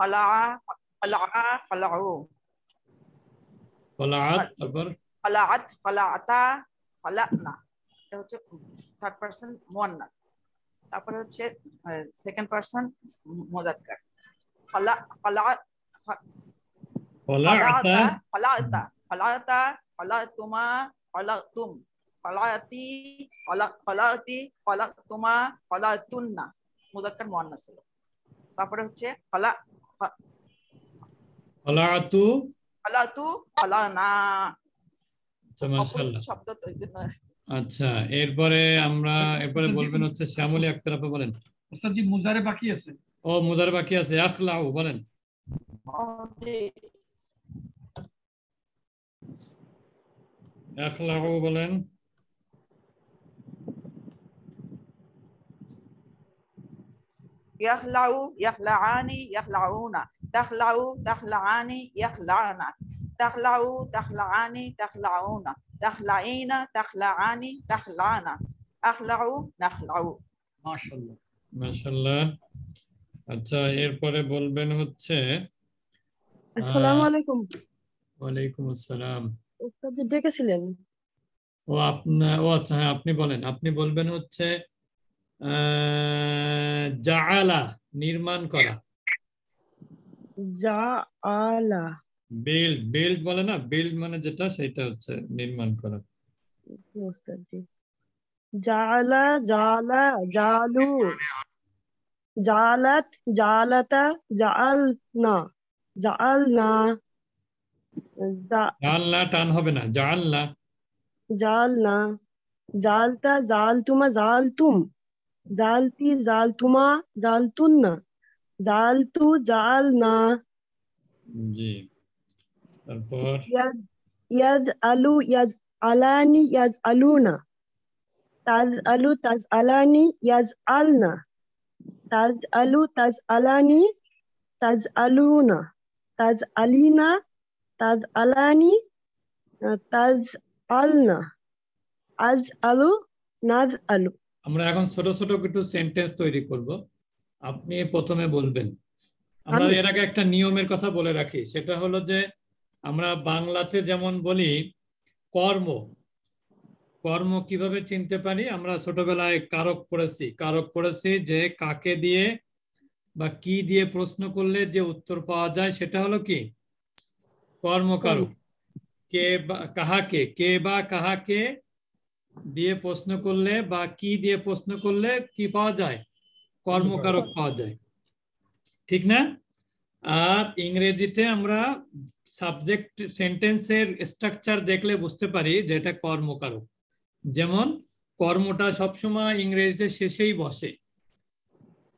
खला खला खलाओ খলাআত তারপর খলাআত খলাআতা খলানা এটা হচ্ছে থার্ড পারসন মুয়ান্নাস তারপরে হচ্ছে সেকেন্ড পারসন মুযাক্কার খলা খলা খলাআতা খলাআতা খলাআতা খলাতুমা খলাতুম খলাআতি খলাআতি খলাতুমা খলাতুন্না মুযাক্কার মুয়ান্নাস তারপরে হচ্ছে খলা খলাতু খলাতু খলানা শব্দ তো আচ্ছা এরপরে আমরা এরপরে বলবেন হচ্ছে শ্যামলী আক্তার আপা বলেন ওস্তাদজি মুজারে বাকি আছে ও মুজারে বাকি আছে আসলাহু বলেন আসলাহু বলেন يخلعوا يخلعان يخلعون تخلعوا تخلعان يخلعن تخلعوا تخلعان تخلعون تخلعين تخلعان تخلعن أخلعوا نخلعوا ما شاء الله ما شاء الله আচ্ছা এরপরে বলবেন হচ্ছে আসসালামু আলাইকুম ওয়ালাইকুম আসসালাম উস্তাদ ডেকেছিলেন ও আপনি ও আচ্ছা হ্যাঁ আপনি বলেন আপনি বলবেন হচ্ছে জাআলা নির্মাণ করা জাআলা বিল্ড বিল্ড বলে না বিল্ড মানে যেটা সেটা হচ্ছে নির্মাণ করা জালা জালা জালু জালাত জালাতা জাল না জাল না জাল না টান হবে না জাল না জাল না জালতা জাল তুমা জাল তুম जालती जालतुमा जालतुन्न जालतू जालना जी तो यज अलू यज अलानी यज अलूना ताज अलू ताज अलानी यज अलना ताज अलू ताज अलानी ताज अलूना ताज अलीना ताज अलानी ताज अलना आज अलू नाज अलू আমরা এখন ছোট ছোট কিছু সেন্টেন্স তৈরি করব আপনি প্রথমে বলবেন আমরা এর আগে একটা নিয়মের কথা বলে রাখি সেটা হলো যে আমরা বাংলাতে যেমন বলি কর্ম কর্ম কিভাবে চিনতে পারি আমরা ছোটবেলায় কারক পড়েছি কারক পড়েছি যে কাকে দিয়ে বা কি দিয়ে প্রশ্ন করলে যে উত্তর পাওয়া যায় সেটা হলো কি কর্মকারক কে বা কাহাকে কে বা কাহাকে দিয়ে প্রশ্ন করলে বা কি দিয়ে প্রশ্ন করলে কি পাওয়া যায় কর্মকারক পাওয়া যায় ঠিক না আর ইংরেজিতে আমরা সাবজেক্ট সেন্টেন্সের স্ট্রাকচার দেখলে বুঝতে পারি যে এটা কর্মকারক যেমন কর্মটা সবসময় ইংরেজিতে শেষেই বসে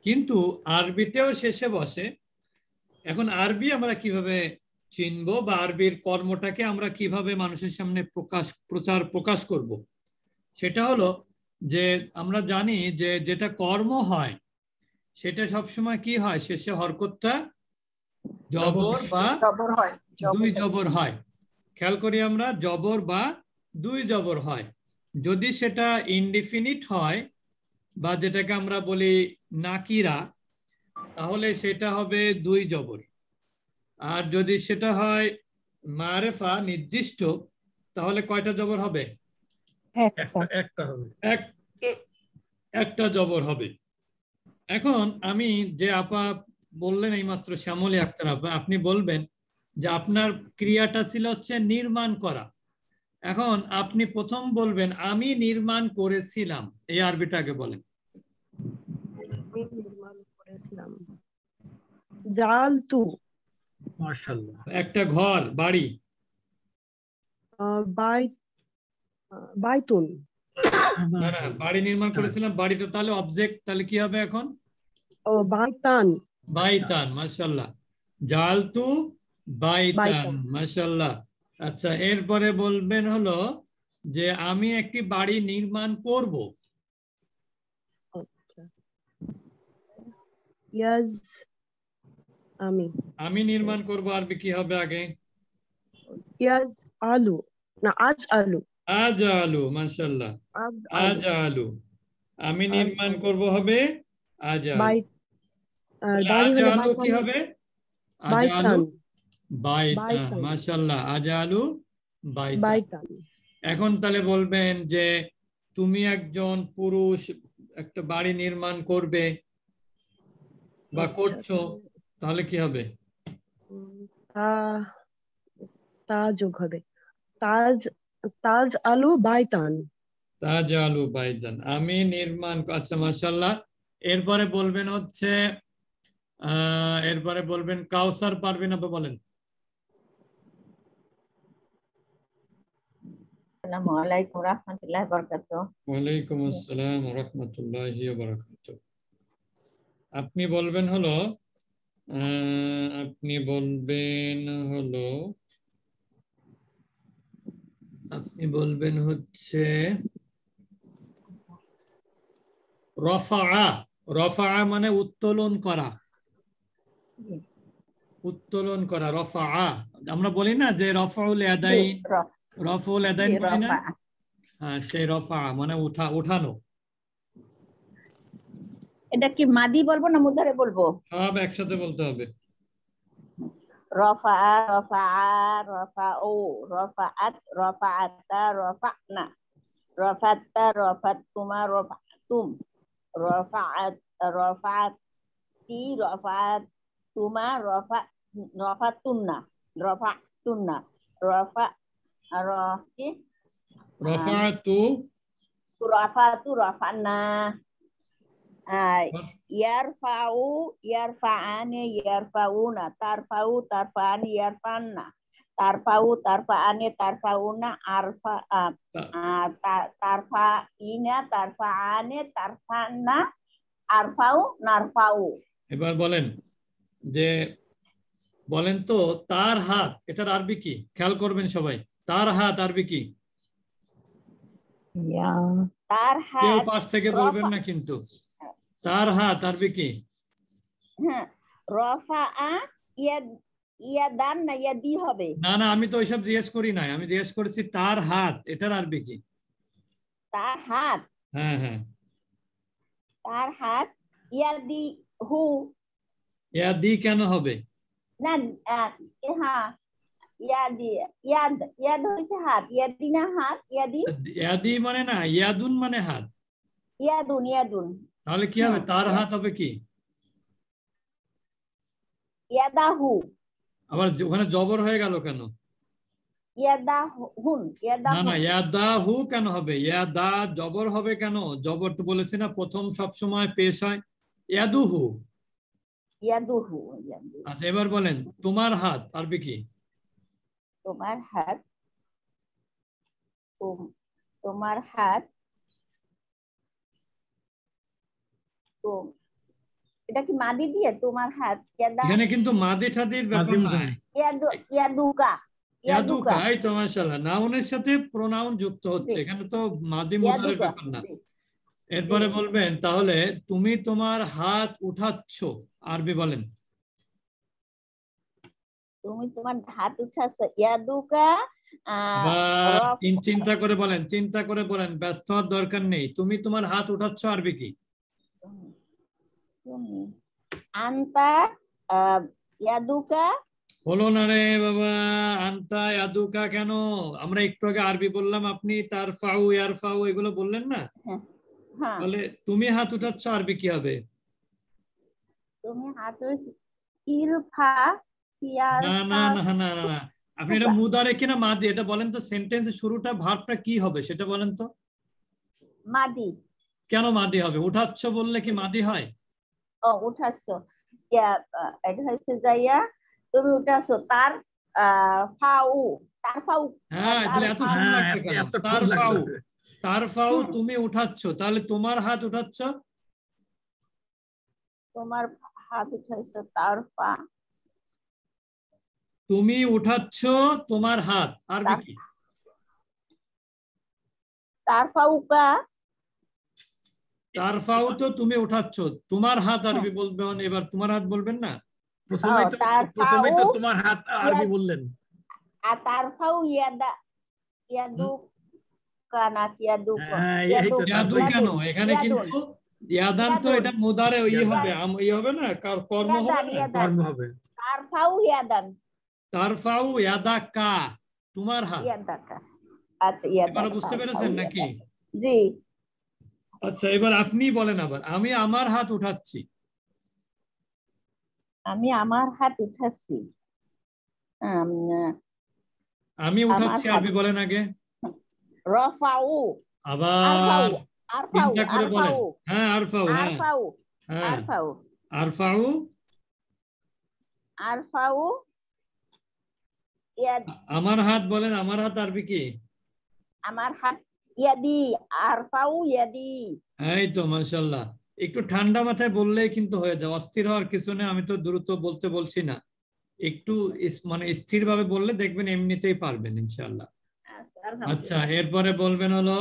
কিন্তু আরবিতেও শেষে বসে এখন আরবি আমরা কিভাবে চিনব বা আরবির কর্মটাকে আমরা কিভাবে মানুষের সামনে প্রকাশ প্রচার প্রকাশ করব সেটা হলো যে আমরা জানি যে যেটা কর্ম হয় সেটা সবসময় কি হয় শেষে হরকতটা জবর বা দুই জবর হয় খেয়াল করি আমরা জবর বা দুই জবর হয় যদি সেটা ইনডিফিনিট হয় বা যেটাকে আমরা বলি নাকিরা তাহলে সেটা হবে দুই জবর আর যদি সেটা হয় মারেফা নির্দিষ্ট তাহলে কয়টা জবর হবে একটা হবে একটা জবর হবে এখন আমি যে আপা বললেন এই মাত্র শ্যামলী আক্তার আপা আপনি বলবেন যে আপনার ক্রিয়াটা ছিল হচ্ছে নির্মাণ করা এখন আপনি প্রথম বলবেন আমি নির্মাণ করেছিলাম এই আরবিটাকে আগে বলেন জালতু মাশাআল্লাহ একটা ঘর বাড়ি বাইত বাইতুল বাড়ি নির্মাণ হ্যাঁ। করেছিলাম বাড়িটা তাহলে অবজেক্ট তাহলে কি হবে এখন ও বাইতান বাইতান মাশাআল্লাহ জালতু বাইতান মাশাআল্লাহ আচ্ছা এরপরে বলবেন হলো যে আমি একটি বাড়ি নির্মাণ করব আচ্ছা। ইয়াজ আমি আমি নির্মাণ করব আরবি কি হবে আগে ইয়াজ আলু না আজ আলু আজালু আলু আজালু আমি নির্মাণ করব হবে আজ আলু কি হবে আজালু বাইতান মাশাল্লাহ আজালু বাইতান এখন তাহলে বলবেন যে তুমি একজন পুরুষ একটা বাড়ি নির্মাণ করবে বা আচ্ছা, করছো তাহলে কি হবে তা তাজ হবে তাজ তাজ আলু বাইতান তাজ আলু বাইতান আমি নির্মাণ আচ্ছা মাশাআল্লাহ এরপরে বলবেন হচ্ছে এরপরে বলবেন কাউসার পারবেন আপনি বলেন আপনি বলবেন হলো আপনি বলবেন হলো আপনি বলবেন হচ্ছে রফা রফা মানে উত্তোলন করা উত্তোলন করা রফা আমরা বলি না যে রফাউল আদাইন রফাউল আদাইন বলি না হ্যাঁ সেই রফা মানে উঠা উঠানো এটা কি মাদি বলবো না মুদারে বলবো সব একসাথে বলতে হবে Rafa'a, rafa'a, rafa'u, rafa'at, rafa'ata, rafa'na. Rafatta, rafatuma, rafa'tum. Rafa'at, rafa'ati, rafa'atuma, rafa'tunna. Rafa'tunna. Rafa' Rafi. Rafa'tu. Rafa'tu, rafa'na. yarfa'u yarfa'ani yarfa'una tarfa'u tarfa'ani yarfanna tarfa'u tarfa'ani tarfa'una arfa tarfa, ina, tarfa'ani tarfa'na arfa'u narfa'u এবার বলেন যে বলেন তো তার হাত এটার আরবি কি খেয়াল করবেন সবাই তার হাত আরবি কি তার হাত পাশ থেকে বলবেন না কিন্তু তার হাত আরবি কি হ্যাঁ, না না আমি তো ওইসব জিজ্ঞেস করি নাই আমি জিজ্ঞেস করেছি তার হাত এটার আরবি কি তার হাত হ্যাঁ হ্যাঁ তার হাত ইয়াদি হু ইয়াদি কেন হবে না হ্যাঁ ইয়াদি ইয়াদ ইয়াদ হইছে হাত ইয়াদি না হাত ইয়াদি ইয়াদি মানে না ইয়াদুন মানে হাত ইয়াদুন ইয়াদুন তাহলে কি হবে হ্যাঁ, তার হ্যাঁ। হাত হবে কি ইয়াদাহু আবার ওখানে জবর হয়ে গেল কেন ইয়াদাহু কেন হবে ইয়াদা জবর হবে কেন জবর তো বলেছি না প্রথম সব সময় পেশ হয় ইয়াদুহু ইয়াদুহু আচ্ছা এবার বলেন তোমার হাত আরবি কি তোমার হাত তোমার হাত তো এটা কি মাদি দিয়ে তোমার হাত এখানে কিন্তু মাদি ঠাদির ব্যাপার নাই ইয়াদুকা ইয়াদুকা এই তো মাশাআল্লাহ নাউনের সাথে প্রোনাউন যুক্ত হচ্ছে এখানে তো মাদি মুদারের ব্যাপার না এরপরে বলবেন তাহলে তুমি তোমার হাত উঠাচ্ছ আরবি বলেন তুমি তোমার হাত উঠাচ্ছ ইয়াদুকা চিন্তা করে বলেন চিন্তা করে বলেন ব্যস্ত হওয়ার দরকার নেই তুমি তোমার হাত উঠাচ্ছ আরবি কি হলো না রে বাবা আন্তা কেন আমরা একটু আগে আরবি বললাম আপনি তার ফাউ ইয়ার ফাউ এগুলো বললেন না বলে হ্যাঁ। হ্যাঁ। তুমি হাত উঠাচ্ছ আরবি কি হবে তুমি হাত ইলফা না না না না না না আপনি এটা মুদারে কিনা মাদি এটা বলেন তো সেন্টেন্স শুরুটা ভাবটা কি হবে সেটা বলেন তো মাদি কেন মাদি হবে উঠাচ্ছ বললে কি মাদি হয় উঠাচ্ছ oh, যাইয়া eh, তুমি উঠাচ্ছ তার ফাউ তার ফাউ তার ফাউ তার ফাউ তুমি তাহলে তোমার হাত উঠাচ্ছ তোমার হাত উঠাচ্ছ তার পা তুমি উঠাচ্ছ তোমার হাত আর কি তার ফাউকা তারফাও তো তুমি উঠাচ্ছ তোমার হাত আরবি হ্যাঁ। বলবেন মানে এবার তোমার হাত বলবেন না হ্যাঁ, প্রথমে তো প্রথমে তো তোমার হাত আরবি বললেন আর তারফাও ইয়াদা ইয়াদু কানা হ্যাঁ, ইয়াদু ইয়াদু কেন এখানে কিন্তু ইয়াদান তো এটা মুদারে ওই হবে ই হবে না কর্ম হবে কর্ম হবে তারফাও ইয়াদান তারফাও ইয়াদা কা তোমার হাত ইয়াদা কা আচ্ছা ইয়াদা বুঝতে পেরেছেন নাকি জি আচ্ছা এবার আপনি বলেন আবার আমি আমার হাত উঠাচ্ছি আমি আমার হাত উঠাচ্ছি আমি উঠাচ্ছি আপনি বলেন আগে রফাউ আবার করে বলেন হ্যাঁ, হ্যাঁ আরফাউ হ্যাঁ আরফাউ আরফাউ আরফাউ আমার হাত বলেন আমার হাত আরবি কি আমার হাত ইয়াদি ফাউ ইয়াদি এই তো মাশাআল্লাহ একটু ঠান্ডা মাথায় বললেই কিন্তু হয়ে যায় অস্থির হওয়ার কিছু নেই আমি তো দ্রুত বলতে বলছি না একটু মানে স্থির ভাবে বললে দেখবেন এমনিতেই পারবেন ইনশাআল্লাহ আচ্ছা, আচ্ছা এরপরে বলবেন হলো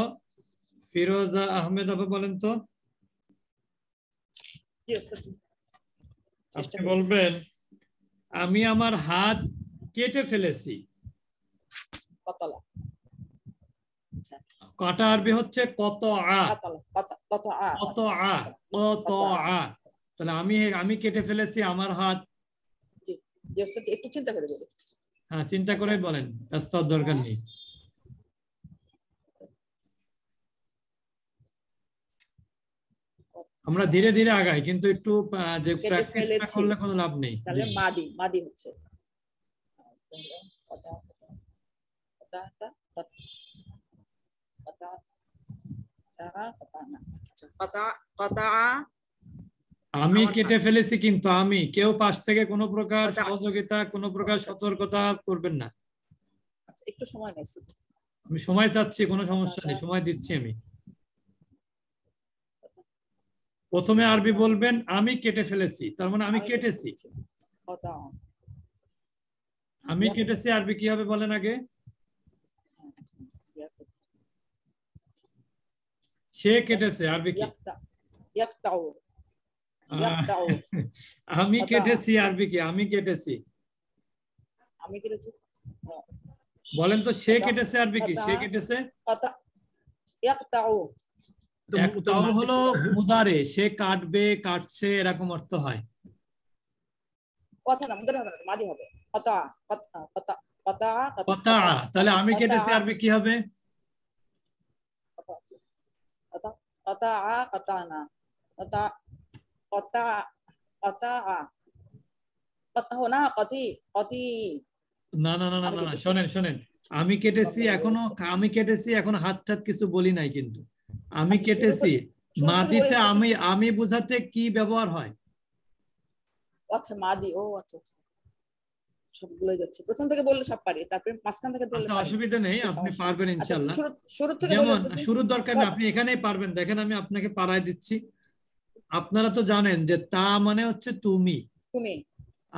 ফিরোজা আহমেদ আপু বলেন তো আপনি বলবেন আমি আমার হাত কেটে ফেলেছি পাতলা কাটা আরবি হচ্ছে কত আ কত আ কত আ তাহলে আমি আমি কেটে ফেলেছি আমার হাত একটু চিন্তা করে হ্যাঁ চিন্তা করে বলেন ব্যস্ত দরকার নেই আমরা ধীরে ধীরে আগাই কিন্তু একটু যে করলে কোনো লাভ নেই তাহলে মাদি মাদি হচ্ছে কথা কথা কথা আমি কেটে ফেলেছি কিন্তু আমি কেউ পাশ থেকে কোনো প্রকার আচ্ছা। সহযোগিতা কোনো প্রকার আচ্ছা। সতর্কতা করবেন না আচ্ছা, একটু সময় নেই আমি সময় চাচ্ছি কোনো সমস্যা নেই সময় দিচ্ছি আমি প্রথমে আরবি বলবেন আমি কেটে ফেলেছি তার মানে আমি কেটেছি আমি কেটেছি আরবি কি হবে বলেন আগে সে কেটেছে আরবি কি আমি আচ্ছা। কেটেছি আরবি কি আমি কেটেছি আমি কেটেছি বলেন তো সে কেটেছে আরবি কি সে কেটেছে একটাও হলো মুদারে সে কাটবে কাটছে এরকম অর্থ হয় আচ্ছা কথা না তাহলে আমি কেটেছি আরবি কি হবে قطع قطعنا قطع قطع قطع هنا না না না না না শোনেন শোনেন আমি কেটেছি এখনো আচ্ছা। আমি কেটেছি এখন হাত টাত কিছু বলি নাই কিন্তু আমি আচ্ছা, কেটেছি মাদিতে আমি আমি বুঝাতে কি ব্যবহার হয় আচ্ছা মাদি ও আচ্ছা, আচ্ছা। সবগুলোই যাচ্ছে প্রথম থেকে বললে সব পারি তারপরে মাঝখান থেকে আচ্ছা, অসুবিধা নেই আচ্ছা, আপনি পারবেন আচ্ছা, ইনশাআল্লাহ শুরু থেকে শুরুর দরকার না হ্যাঁ। আপনি এখানেই পারবেন দেখেন আমি আপনাকে পাড়ায় দিচ্ছি আপনারা তো জানেন যে তা মানে হচ্ছে তুমি তুমি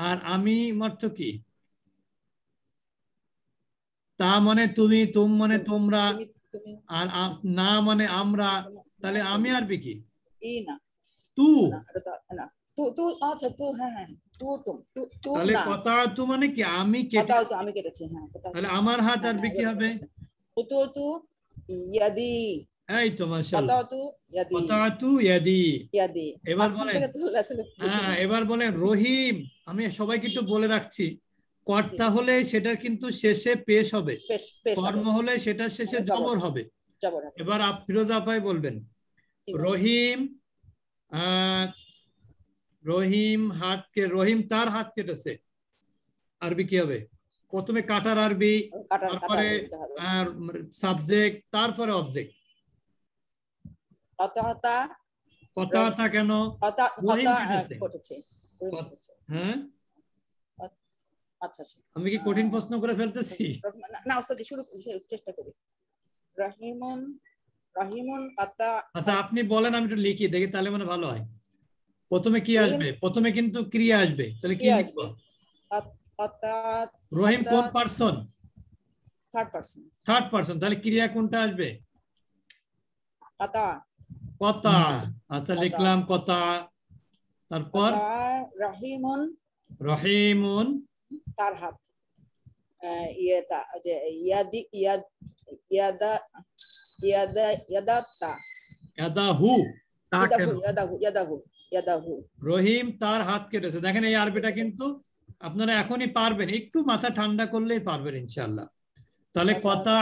আর আমি মাত্র কি তা মানে তুমি তুম মানে তোমরা আর না মানে আমরা তাহলে আমি আর বি কি ই না তু না তো আচ্ছা তো হ্যাঁ হ্যাঁ তাহলে মানে কি আমি আমি কেটেছি হ্যাঁ তাহলে আমার হাত আর কি হবে উতু ইয়াদি এই তো মাশাআল্লাহ ইয়াদি ইয়াদি ইয়াদি এবার বলেন হ্যাঁ এবার বলেন রহিম আমি সবাইকে একটু বলে রাখছি কর্তা হলে সেটার কিন্তু শেষে পেশ হবে কর্ম হলে সেটার শেষে জবর হবে এবার ফিরোজ আপাই বলবেন রহিম আহ রহিম হাতকে রহিম তার হাত কেটেছে আরবি কি হবে প্রথমে কাটার আরবি তারপরে সাবজেক্ট তারপরে অবজেক্ট কথা কেন হ্যাঁ, হ্যাঁ? আচ্ছা, আচ্ছা। আমি কি কঠিন প্রশ্ন করে ফেলতেছি আচ্ছা, না শুরু চেষ্টা করি রাহিমুন রাহিমুন আচ্ছা আপনি বলেন আমি একটু লিখি দেখি তাহলে মানে ভালো হয় প্রথমে কি আসবে প্রথমে কিন্তু ক্রিয়া আসবে তাহলে কি আসবে রহিম কোন পারসন থার্ড পারসন তাহলে ক্রিয়া কোনটা আসবে কথা কথা আচ্ছা লিখলাম কথা তারপর রহিমুন রহিমুন তার হাত ইয়ে ইয়াদা ইয়াদা ইয়াদা ইয়াদাতা ইয়াদাহু রহিম তার হাত কেটেছে দেখেন এই আরবিটা আচ্ছা। কিন্তু আপনারা এখনই পারবেন একটু মাথা ঠান্ডা করলেই পারবেন ইনশাল্লাহ তাহলে আচ্ছা। কথা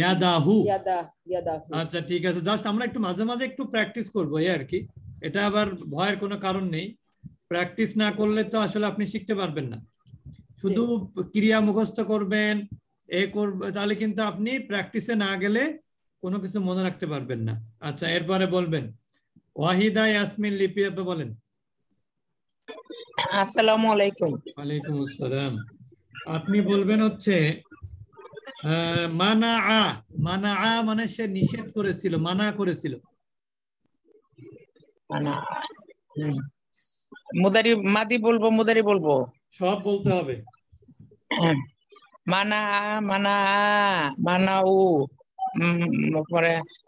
ইয়াদাহু আচ্ছা ঠিক আছে জাস্ট আমরা একটু মাঝে মাঝে একটু প্র্যাকটিস করবো এই আর কি এটা আবার ভয়ের কোনো কারণ নেই প্র্যাকটিস না করলে তো আসলে আপনি শিখতে পারবেন না শুধু ক্রিয়া মুখস্থ করবেন এ করবে তাহলে কিন্তু আপনি প্র্যাকটিসে না গেলে কোনো কিছু মনে রাখতে পারবেন না আচ্ছা এরপরে বলবেন ওয়াহিদা ইয়াসমিন লিপি আপনি বলেন আসসালামু আলাইকুম ওয়ালাইকুম আসসালাম আপনি বলবেন হচ্ছে মানা আ মানা আ মানে সে নিষেধ করেছিল মানা করেছিল মুদারি মাদি বলবো মুদারি বলবো সব বলতে হবে মানা মানা মানা মানাউ পরে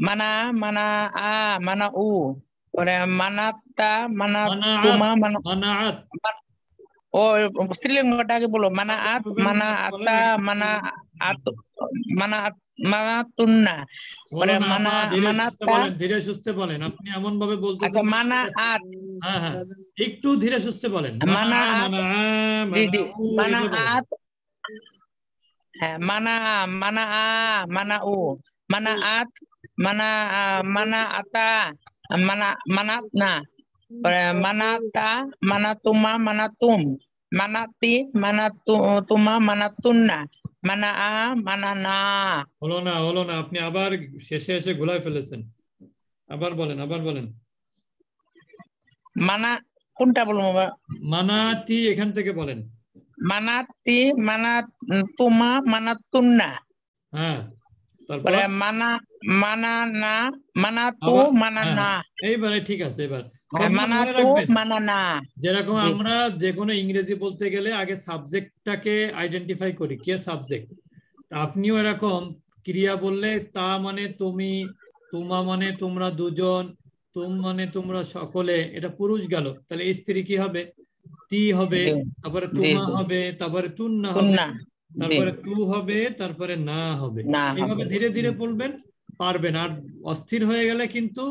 mana mana a mana u পরে মানাতা মানা তুমা মানা মানাআত ও শ্রীলিঙ্গটা আগে বলো মানা আত মানা আতা মানা আত মানা মানা তুন্না পরে মানা মানাতা ধীরে সুস্থে বলেন আপনি এমন ভাবে বলতেছেন আচ্ছা মানা আত হ্যাঁ হ্যাঁ একটু ধীরে সুস্থে বলেন মানা মানা আত হ্যাঁ মানা মানা আ মানা ও মানা আত mana ah, mana ata mana manatna manata manatuma manatum manati manatuma manatunna মানাআ মানানা হলো না হলো না আপনি আবার শেষে এসে ঘুরায় ফেলেছেন আবার বলেন আবার বলেন মানা কোনটা বলবো বাবা মানাতি এখান থেকে বলেন মানাতি মানা তুমা মানাতুন্না হ্যাঁ হ্যাঁ, হ্যাঁ। ইংরেজি বলতে গেলে আগে আইডেন্টিফাই করি কে আপনিও এরকম ক্রিয়া বললে তা মানে তুমি তোমা মানে তোমরা দুজন তুম মানে তোমরা সকলে এটা পুরুষ গেল তাহলে স্ত্রী কি হবে তি হবে তারপরে তোমা হবে তারপরে তুন্না হবে তারপরে টু হবে তারপরে না হবে এইভাবে ধীরে ধীরে বলবেন পারবেন আর অস্থির হয়ে গেলে কিন্তু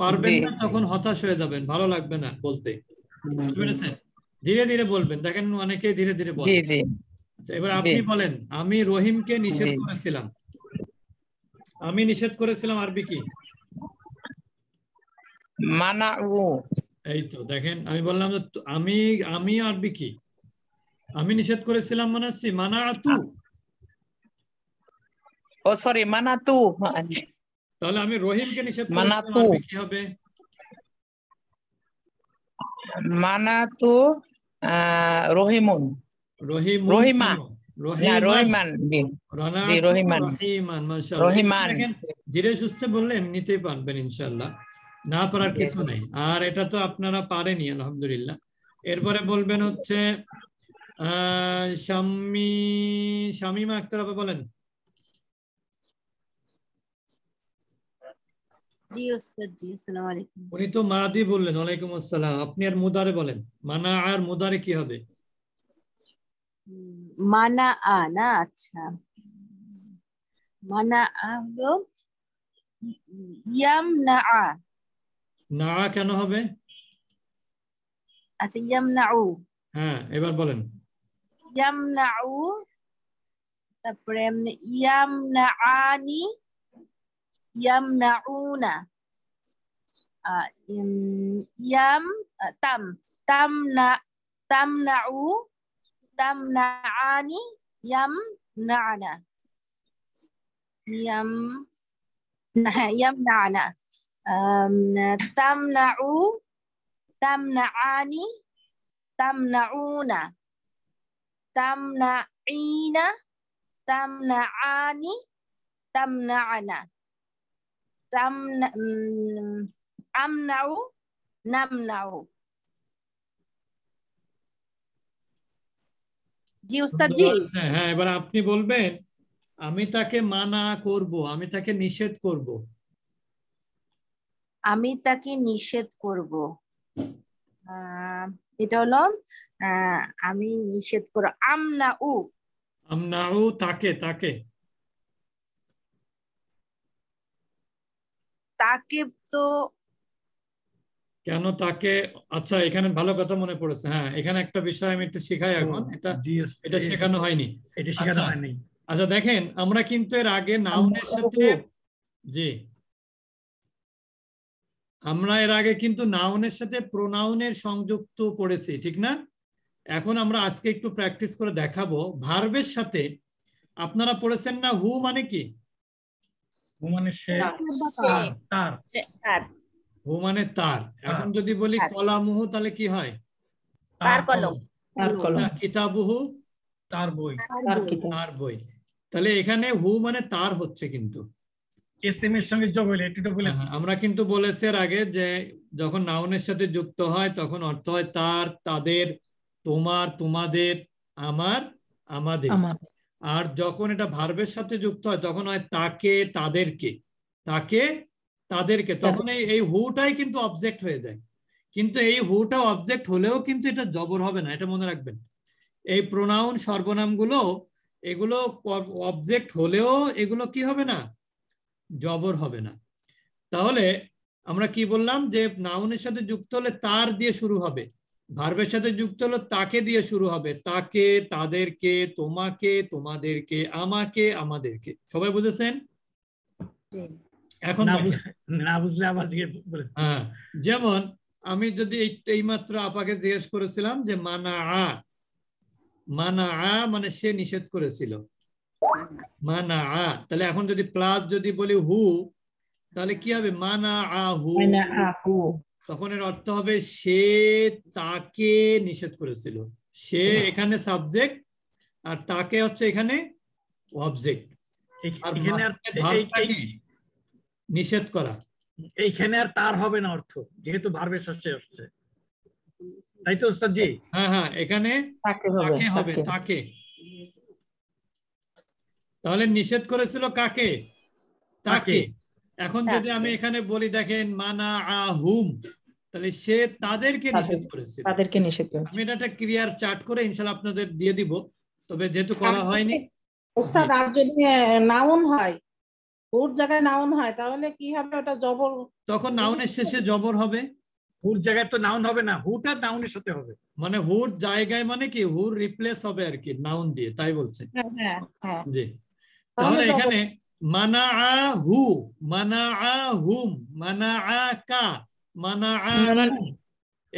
পারবেন না তখন হতাশ হয়ে যাবেন ভালো লাগবে না বলতে ধীরে ধীরে বলবেন দেখেন অনেকে ধীরে ধীরে বলেন আচ্ছা, এবার আপনি বলেন আমি রহিমকে নিষেধ করেছিলাম আমি নিষেধ করেছিলাম আরবি কি মানা এই তো দেখেন আমি বললাম আমি আমি আরবি কি আমি নিষেধ করেছিলাম মনে হচ্ছে মানা তু ও সরি মানাতু তাহলে আমি রহিমকে নিষেধ তু কি হবে তু রহিমুন রহিম রহিমা ধীরে বললে এমনিতেই পারবেন ইনশাল্লাহ না পারার কিছু নাই আর এটা তো আপনারা পারেনি আলহামদুলিল্লাহ এরপরে বলবেন হচ্ছে শাম্মি শামিমা আক্তার আপা বলেন উনি তো মাদি বললেন ওয়ালাইকুম আসসালাম আপনি আর মুদারে বলেন মানা আর মুদারে কি হবে মানা আ না আচ্ছা মানা আ হলো ইয়াম না আ না কেন হবে আচ্ছা ইয়াম না হ্যাঁ এবার বলেন yamna'u তারপরে ইয়ামনাআনি ইয়ামনাউনা ইয়াম তাম তামনা তামনাউ তামনাআনি ইয়ামনাআনা ইয়াম يمنعنا تمنع تمنعاني تمنعون তামনাঈনা তামনাআনি tamna তামনা আমনাউ নামনাউ জি উস্তাদ জি হ্যাঁ এবার আপনি বলবেন আমি তাকে মানা করব আমি তাকে নিষেধ করব আমি তাকে নিষেধ করব এটা হলো আমি নিষেধ করো আমনা উ আমনা উ তাকে তাকে তাকে তো কেন তাকে আচ্ছা এখানে ভালো কথা মনে পড়েছে হ্যাঁ এখানে একটা বিষয় আমি একটু শেখাই এখন এটা এটা শেখানো হয়নি এটা শেখানো আচ্ছা। হয়নি আচ্ছা দেখেন আমরা কিন্তু এর আগে নাউনের সাথে জি আমরা এর আগে কিন্তু নাউনের সাথে প্রোনাউনের সংযুক্ত পড়েছি ঠিক না এখন আমরা আজকে একটু প্র্যাকটিস করে দেখাবো ভার্বের সাথে আপনারা পড়েছেন না হু মানে কি হু মানে সে তার হু মানে তার এখন যদি বলি কলামুহু তাহলে কি হয় তার কলম তার কলম কিতাবুহু তার বই তার বই তাহলে এখানে হু মানে তার হচ্ছে কিন্তু এসএম এর সঙ্গে যোগ হলে একটু বলে হ্যাঁ, হ্যাঁ, আমরা কিন্তু বলেছি এর আগে যে যখন নাউনের সাথে যুক্ত হয় তখন অর্থ হয় তার তাদের তোমার তোমাদের আমার আমাদের আর যখন এটা ভার্বের সাথে যুক্ত হয় তখন হয় তাকে তাদেরকে তাকে তাদেরকে তখন এই হুটাই কিন্তু অবজেক্ট হয়ে যায় কিন্তু এই হুটা অবজেক্ট হলেও কিন্তু এটা জবর হবে না এটা মনে রাখবেন এই প্রোনাউন গুলো এগুলো অবজেক্ট হলেও এগুলো কি হবে না জবর হবে না তাহলে আমরা কি বললাম যে নাউনের সাথে যুক্ত হলে তার দিয়ে শুরু হবে ভার্বের সাথে যুক্ত হলে তাকে দিয়ে শুরু হবে তাকে তাদেরকে তোমাকে তোমাদেরকে আমাকে আমাদেরকে সবাই বুঝেছেন এখন না বুঝলে বলে হ্যাঁ যেমন আমি যদি এই মাত্র আপাকে জিজ্ঞেস করেছিলাম যে মানা আ মানা আ মানে সে নিষেধ করেছিল মানা আহ তাহলে এখন যদি প্লাস যদি বলি হু তাহলে কি হবে মানা আহু তখন এর অর্থ হবে সে তাকে নিষেধ করেছিল সে হ্যাঁ। এখানে সাবজেক্ট আর তাকে হচ্ছে এখানে অবজেক্ট নিষেধ করা এইখানে আর তার হবে না অর্থ যেহেতু ভার্বের শেষে আসছে তাই তো ওস্তাদ জি হ্যাঁ হ্যাঁ এখানে তাকে হবে তাকে তাহলে নিষেধ করেছিল কাকে তাকে এখন যদি আমি এখানে বলি দেখেন মানা আহুম তাহলে সে তাদেরকে নিষেধ করেছে তাদেরকে নিষেধ করেছে আমি এটা একটা ক্রিয়ার চার্ট করে ইনশাআল্লাহ আপনাদের দিয়ে দিব তবে যেহেতু আচ্ছা, করা হয়নি ওস্তাদ আর যদি নাউন হয় হুর জায়গায় নাউন হয় তাহলে কি হবে ওটা জবর তখন নাউনের শেষে জবর হবে হুর জায়গায় তো নাউন হবে না হুটা নাউনের সাথে হবে মানে হুর জায়গায় মানে কি হুর রিপ্লেস হবে আর কি নাউন দিয়ে তাই বলছে হ্যাঁ হ্যাঁ, হ্যাঁ। জি তাহলে এখানে মানা হু মানা হুম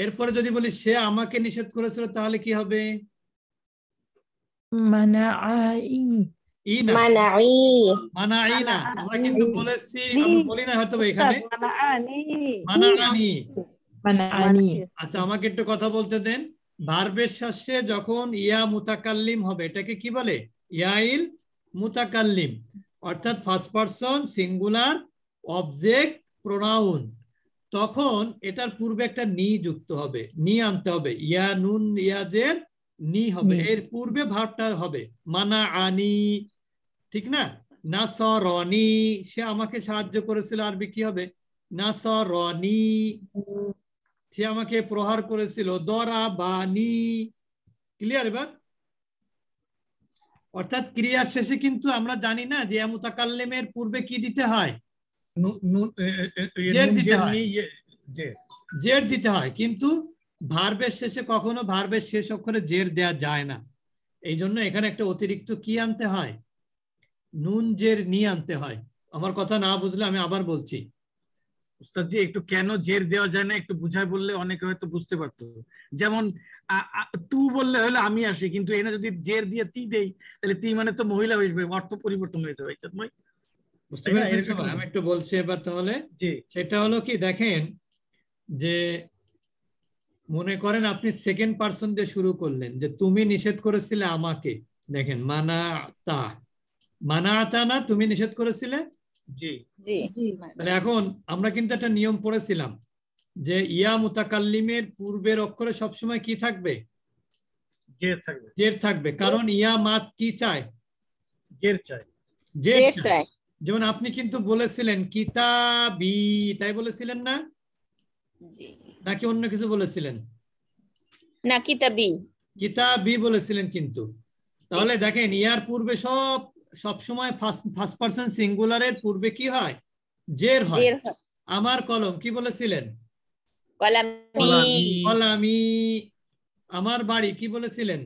এরপরে যদি বলি সে আমাকে নিষেধ করেছিল তাহলে কি হবে আমরা কিন্তু বলেছি বলি না হয়তো এখানে আচ্ছা আমাকে একটু কথা বলতে দেন ভার্বের শেষে যখন ইয়া মুতাকাল্লিম হবে এটাকে কি বলে ইয়াইল মুতাকাল্লিম অর্থাৎ first person singular object pronoun তখন এটার পূর্বে একটা নি যুক্ত হবে নি আনতে হবে ইয়া নুন ইয়াদের নি হবে এর পূর্বে ভাবটা হবে মানা আনি ঠিক না না স রনি সে আমাকে সাহায্য করেছিল আরবি কি হবে না স রনি সে আমাকে প্রহার করেছিল দরা বানি ক্লিয়ার এবার অর্থাৎ ক্রিয়ার শেষে কিন্তু আমরা জানি না যে মুতাকাল্লিমের পূর্বে কি দিতে হয় জের দিতে হয় কিন্তু ভার্বের শেষে কখনো ভার্বের শেষ অক্ষরে জের দেয়া যায় না এই জন্য এখানে একটা অতিরিক্ত কি আনতে হয় নুন জের নিয়ে আনতে হয় আমার কথা না বুঝলে আমি আবার বলছি উস্তাদজি একটু কেন জের দেওয়া যায় না একটু বুঝায় বললে অনেকে হয়তো বুঝতে পারতো যেমন তু বললে হলে আমি আসি কিন্তু এনে যদি জের দিয়ে তি দেই তাহলে তি মানে তো মহিলা হয়ে যাবে অর্থ পরিবর্তন হয়ে যাবে বুঝতে আমি একটু বলছি এবার তাহলে সেটা হলো কি দেখেন যে মনে করেন আপনি সেকেন্ড পার্সন দিয়ে শুরু করলেন যে তুমি নিষেধ করেছিলে আমাকে দেখেন মানা তা মানা তা না তুমি নিষেধ করেছিলে মানে এখন আমরা কিন্তু একটা নিয়ম পড়েছিলাম যে ইয়া মুতাকাল্লিমের পূর্বের অক্ষরে সবসময় কি থাকবে জের থাকবে কারণ ইয়া মাত কি চায় জের চায় জের চায় যেমন আপনি কিন্তু বলেছিলেন কিতাবি তাই বলেছিলেন না নাকি অন্য কিছু বলেছিলেন না কিতাবি কিতাবি বলেছিলেন কিন্তু তাহলে দেখেন ইয়ার পূর্বে সব সবসময় ফার্স্ট পার্সন সিঙ্গুলারের পূর্বে কি হয় জের হয় আমার কলম কি বলেছিলেন কলামি আমার বাড়ি কি বলেছিলেন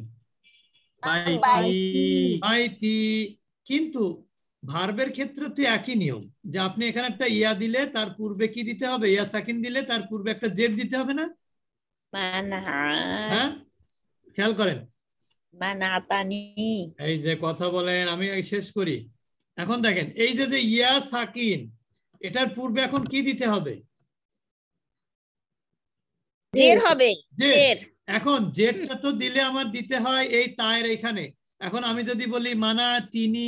বাইতি কিন্তু ভার্বের ক্ষেত্রে তো একই নিয়ম যে আপনি এখানে একটা ইয়া দিলে তার পূর্বে কি দিতে হবে ইয়া সাকিন দিলে তার পূর্বে একটা জেড দিতে হবে না হ্যাঁ খেয়াল করেন এই যে কথা বলেন আমি শেষ করি এখন দেখেন এই যে যে ইয়া সাকিন এটার পূর্বে এখন কি দিতে হবে জের হবে জের এখন জেরটা তো দিলে আমার দিতে হয় এই তায়ের এখানে এখন আমি যদি বলি মানা তিনি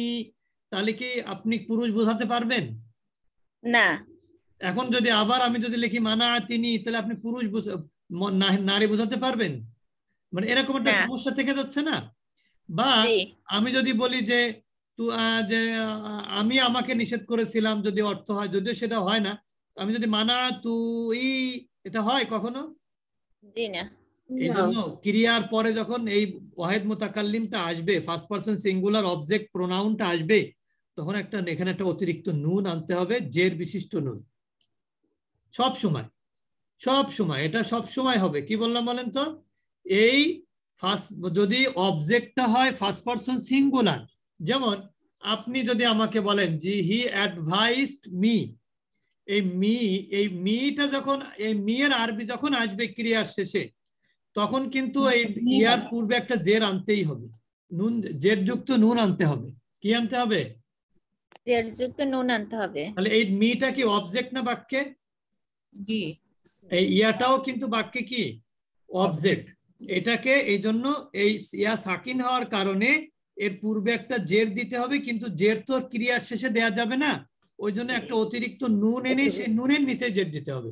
তাহলে কি আপনি পুরুষ বোঝাতে পারবেন না এখন যদি আবার আমি যদি লিখি মানা তিনি তাহলে আপনি পুরুষ নারী বোঝাতে পারবেন মানে এরকম একটা হ্যাঁ। সমস্যা থেকে যাচ্ছে না বা আমি যদি বলি যে যে আমি আমাকে নিষেধ করেছিলাম যদি অর্থ হয় যদিও সেটা হয় না আমি যদি মানা তুই এটা হয় কখনো এই জন্য ক্রিয়ার পরে যখন এই ওয়াহেদ মোতাকাল্লিমটা আসবে ফার্স্ট পার্সন সিঙ্গুলার অবজেক্ট প্রোনাউনটা আসবে তখন একটা এখানে একটা অতিরিক্ত নুন আনতে হবে জের বিশিষ্ট নুন সব সময় সব সময় এটা সব সময় হবে কি বললাম বলেন তো এই ফার্স্ট যদি অবজেক্টটা হয় ফার্স্ট পারসন সিঙ্গুলার যেমন আপনি যদি আমাকে বলেন যে হি অ্যাডভাইসড মি এই মি এই মিটা যখন এই মি এর আরবি যখন আসবে ক্রিয়ার শেষে তখন কিন্তু এই ইয়ার পূর্বে একটা জের আনতেই হবে নুন জের যুক্ত নুন আনতে হবে কি আনতে হবে জের যুক্ত নুন আনতে হবে তাহলে এই মিটা কি অবজেক্ট না বাক্যে জি এই ইয়াটাও কিন্তু বাক্যে কি অবজেক্ট এটাকে এই জন্য এই ইয়া সাকিন হওয়ার কারণে এর পূর্বে একটা জের দিতে হবে কিন্তু জের তো ক্রিয়ার শেষে দেয়া যাবে না ওই জন্য একটা অতিরিক্ত নুন এনে সেই নুনের নিচে জের দিতে হবে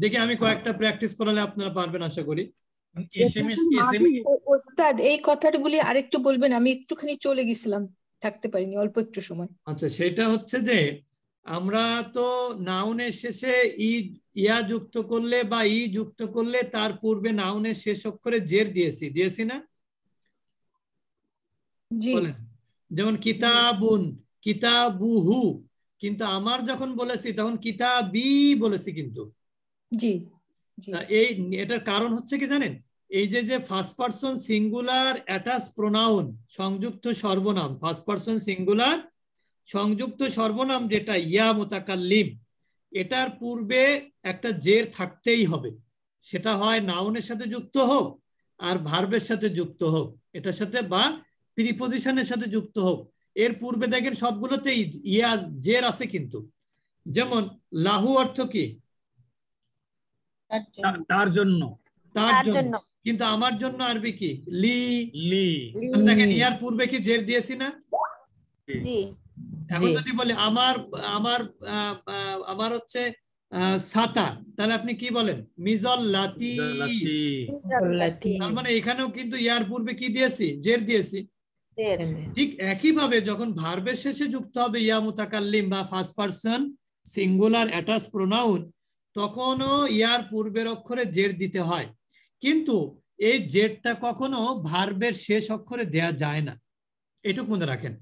দেখি আমি কয়েকটা প্র্যাকটিস করালে আপনারা পারবেন আশা করি এই কথাগুলি আরেকটু বলবেন আমি একটুখানি চলে গেছিলাম থাকতে পারিনি অল্প একটু সময় আচ্ছা সেটা হচ্ছে যে আমরা তো নাউনের শেষে ই ইয়া যুক্ত করলে বা ই যুক্ত করলে তার পূর্বে নাউনের শেষ অক্ষরে জের দিয়েছি দিয়েছি না যেমন কিতাবুন কিতাবুহু কিন্তু আমার যখন বলেছি তখন কিতাবি বলেছি কিন্তু এই এটার কারণ হচ্ছে কি জানেন এই যে যে first person singular attach pronoun সংযুক্ত সর্বনাম ফার্স্ট পার্সন সিঙ্গুলার সংযুক্ত সর্বনাম যেটা ইয়া মোতাকাল্লিম এটার পূর্বে একটা জের থাকতেই হবে সেটা হয় নাউনের সাথে যুক্ত হোক আর ভার্বের সাথে যুক্ত হোক এটার সাথে বা প্রিপোজিশনের সাথে যুক্ত হোক এর পূর্বে দেখেন সবগুলোতেই ইয়া জের আছে কিন্তু যেমন লাহু অর্থ কি তার জন্য তার জন্য কিন্তু আমার জন্য আরবি কি লি লি দেখেন ইয়ার পূর্বে কি জের দিয়েছি না এখন যদি বলি আমার আমার আমার হচ্ছে সাতা তাহলে আপনি কি বলেন মিজল লাতি তার মানে এখানেও কিন্তু ইয়ার পূর্বে কি দিয়েছি জের দিয়েছি ঠিক একই ভাবে যখন ভার্বের শেষে যুক্ত হবে ইয়া মুতাকাল্লিম বা first person singular attach pronoun তখনও ইয়ার পূর্বের অক্ষরে জের দিতে হয় কিন্তু এই জেরটা কখনো ভার্বের শেষ অক্ষরে দেয়া যায় না এটুকু মনে রাখেন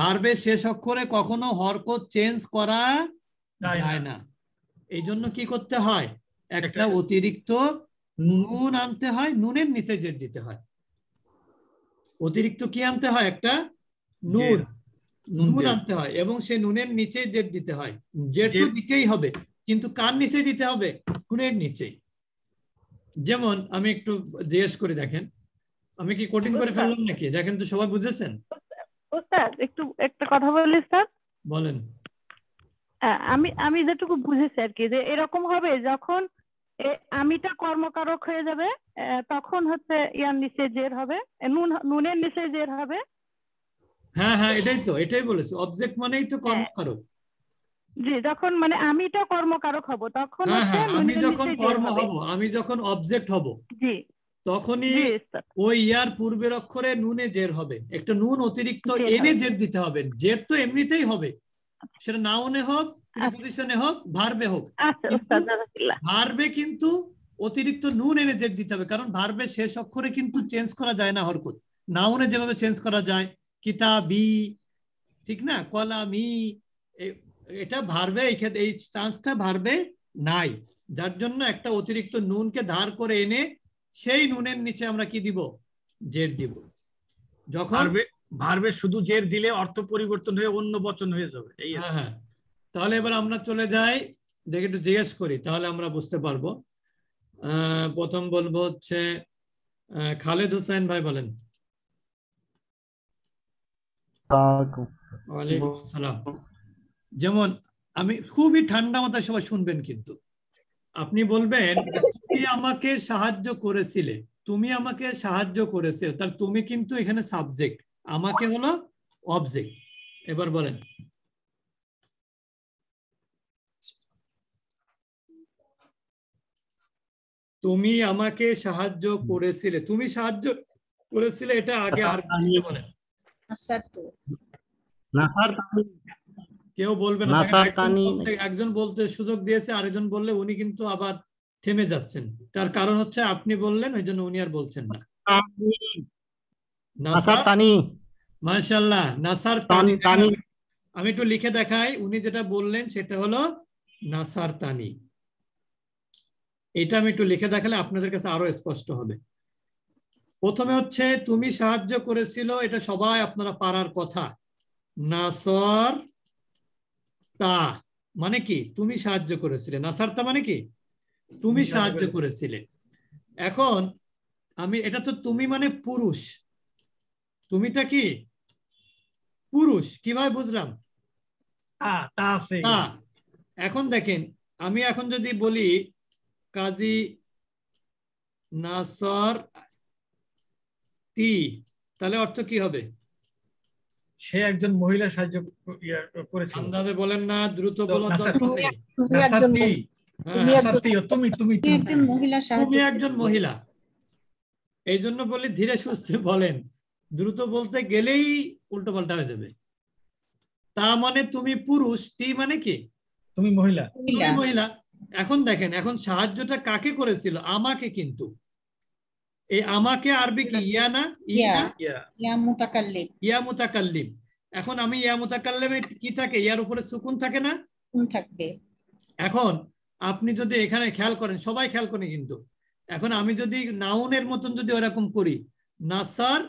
বাড়বে শেষ অক্ষরে কখনো হরকত চেঞ্জ করা যায় না এই জন্য কি করতে হয় একটা অতিরিক্ত নুন আনতে হয় নুনের নিচে জেট দিতে হয় অতিরিক্ত কি আনতে হয় একটা নুন নুন আনতে হয় এবং সে নুনের নিচে জেট দিতে হয় জেট তো দিতেই হবে কিন্তু কার নিচে দিতে হবে নুনের নিচেই যেমন আমি একটু জিজ্ঞেস করে দেখেন আমি কি কঠিন করে আচ্ছা। ফেললাম নাকি দেখেন তো সবাই বুঝেছেন স্যার একটু একটা কথা বলি স্যার বলেন হ্যাঁ, আমি আমি যেটুকু বুঝেছি আর কি যে এরকম হবে যখন আমিটা কর্মকারক হয়ে যাবে তখন হচ্ছে ইয়ার নিচে জের হবে নুন নুনের নিচে জের হবে হ্যাঁ হ্যাঁ এটাই তো এটাই বলেছি অবজেক্ট মানেই তো হ্যাঁ। কর্মকারক জি যখন মানে আমিটা কর্মকারক হব তখন হ্যাঁ হ্যাঁ আমি যখন কর্ম হব আমি যখন অবজেক্ট হব জি তখনই ওই ইয়ার পূর্বের অক্ষরে নুনে জের হবে একটা নুন অতিরিক্ত এনে জের দিতে হবে জের তো এমনিতেই হবে সেটা নাউনে হোক আচ্ছা। প্রিপোজিশনে হোক ভার্বে হোক আচ্ছা, ভার্বে কিন্তু অতিরিক্ত নুন এনে জের দিতে হবে কারণ ভার্বে শেষ অক্ষরে কিন্তু চেঞ্জ করা যায় না হরকত নাউনে যেভাবে চেঞ্জ করা যায় কিতাবি ঠিক না কলামি এটা ভার্বে এই ক্ষেত্রে এই চান্সটা ভার্বে নাই যার জন্য একটা অতিরিক্ত নুনকে ধার করে এনে সেই নুনের নিচে আমরা কি দিব জের দিব যখন ভারবে শুধু জের দিলে অর্থ পরিবর্তন হয়ে অন্য বচন হয়ে যাবে এই হ্যাঁ, হ্যাঁ তাহলে এবার আমরা চলে যাই দেখে একটু জিজ্ঞেস করি তাহলে আমরা বুঝতে পারবো প্রথম বলবো হচ্ছে খালেদ হোসেন ভাই বলেন যেমন আমি খুবই ঠান্ডা মাথায় সবাই শুনবেন কিন্তু আপনি বলবেন তুমি আমাকে সাহায্য করেছিলে তুমি আমাকে সাহায্য করেছে তার তুমি কিন্তু এখানে সাবজেক্ট আমাকে হলো অবজেক্ট এবার বলেন তুমি আমাকে সাহায্য করেছিলে তুমি সাহায্য করেছিলে এটা আগে আর আচ্ছা, বলেন কেউ বলবে না একজন বলতে সুযোগ দিয়েছে আরেকজন বললে উনি কিন্তু আবার থেমে যাচ্ছেন তার কারণ হচ্ছে আপনি বললেন ওই জন্য উনি আর বলছেন না নাসার তানি তানি আমি একটু লিখে দেখাই উনি যেটা বললেন সেটা হলো নাসার তানি এটা আমি একটু লিখে দেখালে আপনাদের কাছে আরো স্পষ্ট হবে প্রথমে হচ্ছে তুমি সাহায্য করেছিল এটা সবাই আপনারা পারার কথা নাসর তা মানে কি তুমি সাহায্য করেছিলে নাসার তা মানে কি তুমি সাহায্য করেছিলে এখন আমি এটা তো তুমি মানে পুরুষ তুমিটা কি পুরুষ কিভাবে বুঝলাম এখন দেখেন আমি এখন যদি বলি কাজী নাসর তি তাহলে অর্থ কি হবে সে একজন মহিলা সাহায্য করেছে বলেন না দ্রুত বলেন হ্যাঁ। তুমি একজন মহিলা এই জন্য বলি ধীরে সুস্থে বলেন দ্রুত বলতে গেলেই উল্টো পাল্টা হয়ে যাবে তা মানে তুমি পুরুষ টি মানে কি তুমি মহিলা তুমি মহিলা এখন দেখেন এখন সাহায্যটা কাকে করেছিল আমাকে কিন্তু এই আমাকে আরবি কি ইয়া না ইয়া মুতাকাল্লিম এখন আমি ইয়া মুতাকাল্লিমে কি থাকে ইয়ার উপরে সুকুন থাকে না থাকবে এখন আপনি যদি এখানে খেয়াল করেন সবাই খেয়াল করেন কিন্তু এখন আমি যদি নাউনের মতন যদি ওরকম করি নাসার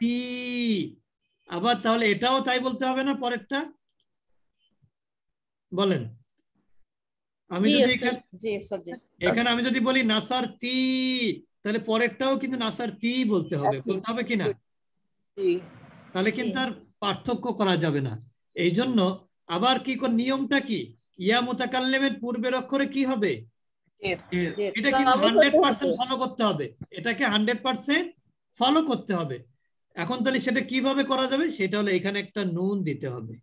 টি আবার তাহলে এটাও তাই বলতে হবে না পরেরটা বলেন আমি যদি এখানে আমি যদি বলি নাসার তি তাহলে পরেরটাও কিন্তু নাসার তি বলতে হবে বলতে হবে কিনা তাহলে কিন্তু আর পার্থক্য করা যাবে না এই জন্য আবার কি নিয়মটা কি ইয়া মুতাকাল্লিমের পূর্বের অক্ষরে কি হবে এটা কিন্তু 100% ফলো করতে হবে এটাকে হান্ড্রেড পার্সেন্ট ফলো করতে হবে এখন তাহলে সেটা কিভাবে করা যাবে সেটা হলো এখানে একটা নুন দিতে হবে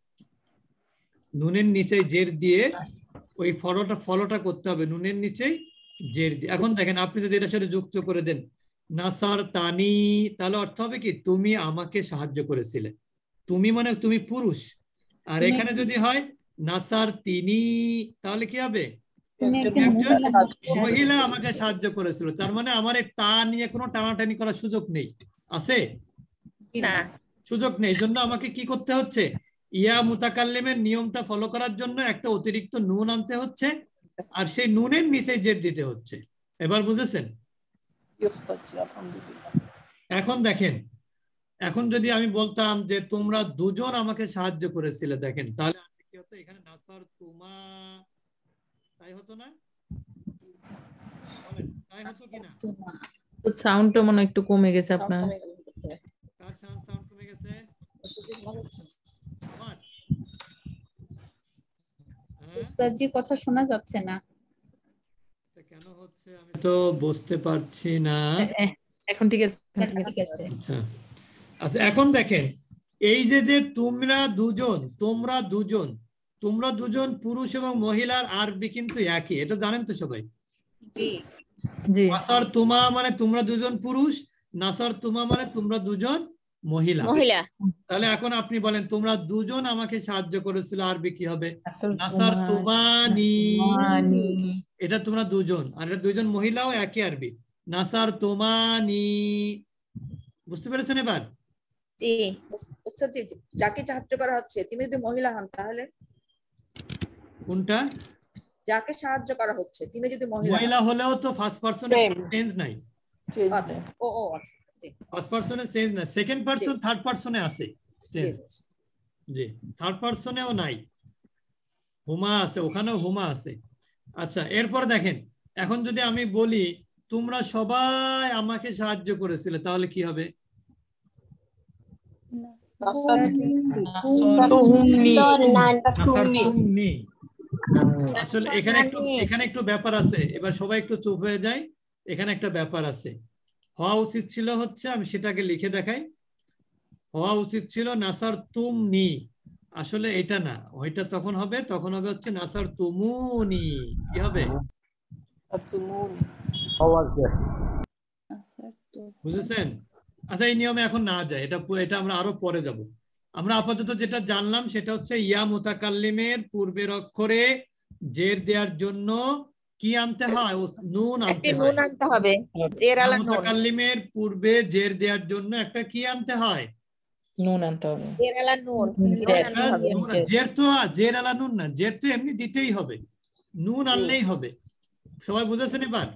নুনের নিচে জের দিয়ে ওই ফলোটা ফলোটা করতে হবে নুনের নিচেই জের দিয়ে এখন দেখেন আপনি যদি এটার সাথে যুক্ত করে দেন নাসার তানি তাহলে অর্থ হবে কি তুমি আমাকে সাহায্য করেছিলে তুমি মানে তুমি পুরুষ আর এখানে যদি হয় নাসার তিনি তাহলে কি হবে মহিলা আমাকে সাহায্য করেছিল তার মানে আমার তা নিয়ে কোনো টানাটানি করার সুযোগ নেই আছে সুযোগ নেই জন্য আমাকে কি করতে হচ্ছে ইয়া মুতাকাল্লিমের নিয়মটা ফলো করার জন্য একটা অতিরিক্ত নুন আনতে হচ্ছে আর সেই নুনের নিচে জেট দিতে হচ্ছে এবার বুঝেছেন এখন দেখেন এখন যদি আমি বলতাম যে তোমরা দুজন আমাকে সাহায্য করেছিলে দেখেন তাহলে হতো এখানে নাসার তুমা তাই হতো না তাই হতো কিনা সাউন্ডটা মনে একটু কমে গেছে আপনার কার সাউন্ড সাউন্ড কমে গেছে হ্যাঁ? উস্তাদজি কথা শোনা যাচ্ছে না কেন হচ্ছে আমি তো বুঝতে পারছি না হ্যাঁ, এখন ঠিক আছে আচ্ছা।, আচ্ছা এখন দেখেন এই যে যে তোমরা দুজন তোমরা দুজন তোমরা দুজন পুরুষ এবং মহিলার আরবি কিন্তু একই এটা জানেন তো সবাই নাসার তোমা মানে তোমরা দুজন পুরুষ নাসার তোমা মানে তোমরা দুজন মহিলা তাহলে এখন আপনি বলেন তোমরা দুজন আমাকে সাহায্য করেছিল আরবি কি হবে নাসার তোমানি এটা তোমরা দুজন আর এটা দুজন মহিলাও একই আরবি নাসার তোমানি বুঝতে পেরেছেন এবার যাকে সাহায্য করা হচ্ছে তিনি যদি মহিলা হন তাহলে কোনটা যাকে সাহায্য করা হচ্ছে তিনি যদি মহিলা মহিলা হলেও তো ফার্স্ট পারসনে চেঞ্জ নাই আচ্ছা ও ও আচ্ছা ফার্স্ট পারসনে চেঞ্জ নাই সেকেন্ড পারসন থার্ড পারসনে আছে চেঞ্জ জি থার্ড পারসনেও নাই হুমা আছে ওখানেও হুমা আছে আচ্ছা এরপর দেখেন এখন যদি আমি বলি তোমরা সবাই আমাকে সাহায্য করেছিলে তাহলে কি হবে নাসারতুমনি আসলে এখানে একটু এখানে একটু ব্যাপার আছে এবার সবাই একটু চুপ হয়ে যায় এখানে একটা ব্যাপার আছে হওয়া উচিত ছিল হচ্ছে আমি সেটাকে লিখে দেখাই হওয়া উচিত ছিল নাসার তুম নি আসলে এটা না ওইটা তখন হবে তখন হবে হচ্ছে নাসার তুমুনি কি হবে বুঝেছেন আচ্ছা এই নিয়মে এখন না যায় এটা এটা আমরা আরো পরে যাব আমরা আপাতত যেটা জানলাম সেটা হচ্ছে ইয়া মোতাকাল্লিমের পূর্বের অক্ষরে জের দেওয়ার জন্য কি আনতে হয় নুন আনতে হয় নুন আনতে হবে জের আলা নুন মুতাকাল্লিমের পূর্বে জের দেওয়ার জন্য একটা কি আনতে হয় নুন আনতে হবে জের আলা নুন জের তো জের আলা নুন না জের তো এমনি দিতেই হবে নুন আনলেই হবে সবাই বুঝেছেন এবার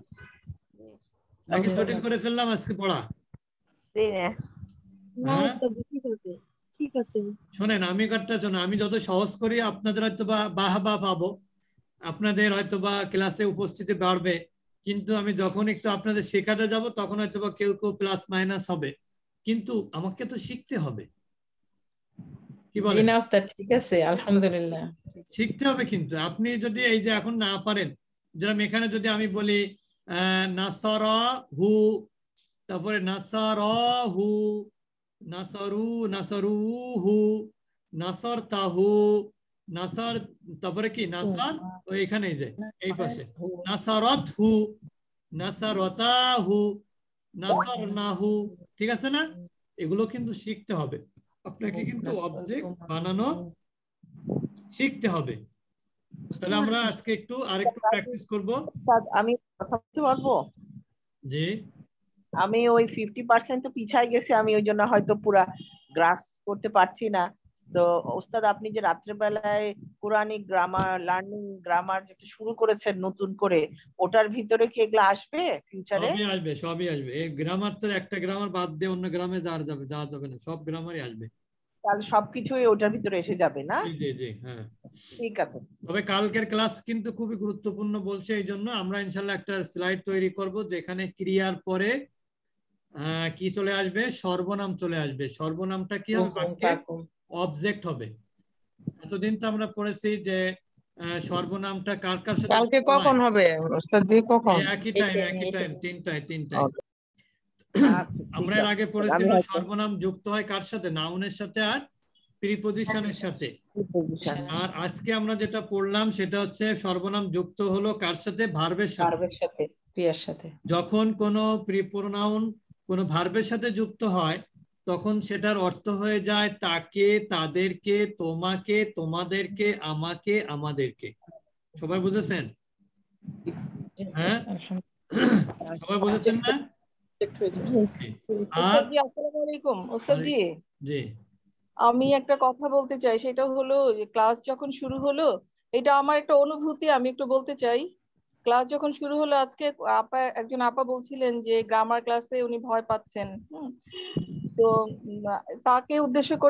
আগে কঠিন করে ফেললাম আজকে পড়া হ্যাঁ? শোনেন আমি কাটটা শোনেন আমি যত সহজ করি আপনাদের হয়তো বাহাবা পাবো আপনাদের হয়তো বা ক্লাসে উপস্থিতি বাড়বে কিন্তু আমি যখন একটু আপনাদের শেখাতে যাব তখন হয়তো বা কেউ কেউ প্লাস মাইনাস হবে কিন্তু আমাকে তো শিখতে হবে কি বলেন ঠিক আছে আলহামদুলিল্লাহ শিখতে হবে কিন্তু আপনি যদি এই যে এখন না পারেন যেরকম এখানে যদি আমি বলি নাসর হু তারপরে নাসর হু নাসরু নাসরু হু নাসর তাহু নাসার তারপরে কি নাসার ও এখানে যে এই পাশে নাসারত হু নাসারতা হু নাসার হু ঠিক আছে না এগুলো কিন্তু শিখতে হবে আপনাকে কিন্তু অবজেক্ট বানানো শিখতে হবে তাহলে আমরা আজকে একটু আরেকটু প্র্যাকটিস করব আমি কথা বলতে পারবো জি আমি ওই 50% তো পিছায় গেছি আমি ওই জন্য হয়তো পুরা গ্রাস করতে পারছি না তো ওস্তাদ আপনি যে রাত্রেবেলায় কোরআনি গ্রামার লার্নিং গ্রামার যেটা শুরু করেছেন নতুন করে ওটার ভিতরে কি এগুলো আসবে ফিউচারে সবই আসবে সবই আসবে এই গ্রামার তো একটা গ্রামার বাদ দিয়ে অন্য গ্রামে যাওয়া যাবে যাওয়া যাবে না সব গ্রামারই আসবে তাহলে সবকিছুই ওটার ভিতরে এসে যাবে না জি জি হ্যাঁ ঠিক আছে তবে কালকের ক্লাস কিন্তু খুবই গুরুত্বপূর্ণ বলছে এই জন্য আমরা ইনশাল্লাহ একটা স্লাইড তৈরি করব যেখানে ক্রিয়ার পরে কি চলে আসবে সর্বনাম চলে আসবে সর্বনামটা কি হবে অবজেক্ট হবে এতদিন তো আমরা পড়েছি যে সর্বনামটা কার কার সাথে কালকে কখন হবে ওস্তাদ জি কখন একই টাইম একই টাইম তিনটায় তিনটায় আচ্ছা, আমরা এর আগে পড়েছি সর্বনাম যুক্ত হয় কার সাথে নাউনের সাথে আর প্রিপজিশনের আচ্ছা, সাথে আর আজকে আমরা যেটা পড়লাম সেটা হচ্ছে সর্বনাম যুক্ত হলো কার সাথে ভার্বের সাথে ক্রিয়ার সাথে যখন কোনো প্রিপ্রোনাউন কোনো ভার্বের সাথে যুক্ত হয় তখন সেটার অর্থ হয়ে যায় তাকে তাদেরকে তোমাকে তোমাদেরকে আমাকে আমাদেরকে সবাই বুঝেছেন হ্যাঁ সবাই বুঝেছেন না আমি একটা কথা বলতে চাই সেটা হলো ক্লাস যখন শুরু হলো এটা আমার একটা অনুভূতি আমি একটু বলতে চাই ক্লাস যখন শুরু হলো আজকে আপা একজন আপা বলছিলেন যে গ্রামার ক্লাসে উনি ভয় পাচ্ছেন তো তাকে উদ্দেশ্য করে